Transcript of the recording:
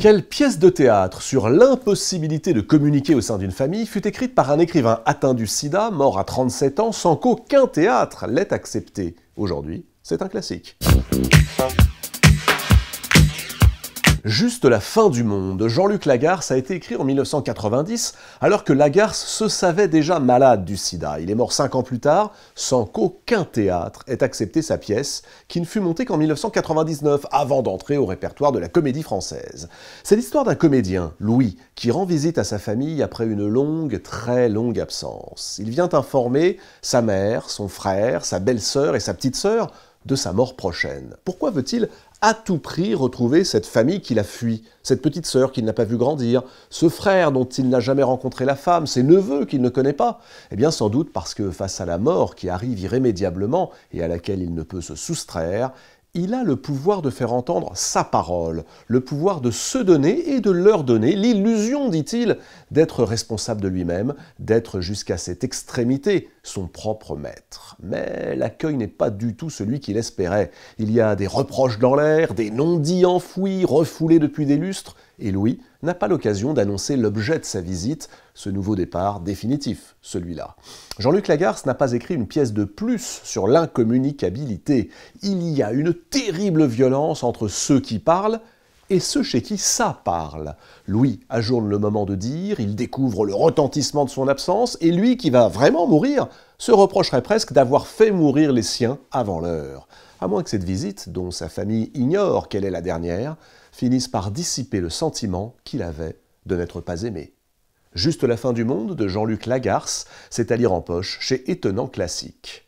Quelle pièce de théâtre sur l'impossibilité de communiquer au sein d'une famille fut écrite par un écrivain atteint du sida, mort à 37 ans, sans qu'aucun théâtre l'ait accepté Aujourd'hui, c'est un classique. Juste la fin du monde. Jean-Luc Lagarce a été écrit en 1990, alors que Lagarce se savait déjà malade du sida. Il est mort cinq ans plus tard, sans qu'aucun théâtre ait accepté sa pièce, qui ne fut montée qu'en 1999, avant d'entrer au répertoire de la comédie française. C'est l'histoire d'un comédien, Louis, qui rend visite à sa famille après une longue, très longue absence. Il vient informer sa mère, son frère, sa belle-sœur et sa petite-sœur de sa mort prochaine. Pourquoi veut-il à tout prix retrouver cette famille qu'il a fui, cette petite sœur qu'il n'a pas vu grandir, ce frère dont il n'a jamais rencontré la femme, ses neveux qu'il ne connaît pas Eh bien sans doute parce que face à la mort qui arrive irrémédiablement et à laquelle il ne peut se soustraire, il a le pouvoir de faire entendre sa parole, le pouvoir de se donner et de leur donner l'illusion, dit-il, d'être responsable de lui-même, d'être jusqu'à cette extrémité son propre maître. Mais l'accueil n'est pas du tout celui qu'il espérait. Il y a des reproches dans l'air, des non-dits enfouis, refoulés depuis des lustres, et Louis n'a pas l'occasion d'annoncer l'objet de sa visite, ce nouveau départ définitif, celui-là. Jean-Luc Lagarce n'a pas écrit une pièce de plus sur l'incommunicabilité. Il y a une terrible violence entre ceux qui parlent et ceux chez qui ça parle. Louis ajourne le moment de dire, il découvre le retentissement de son absence, et lui, qui va vraiment mourir, se reprocherait presque d'avoir fait mourir les siens avant l'heure. À moins que cette visite, dont sa famille ignore qu'elle est la dernière, finissent par dissiper le sentiment qu'il avait de n'être pas aimé. Juste la fin du monde de Jean-Luc Lagarce, c'est à lire en poche chez Étonnant Classique.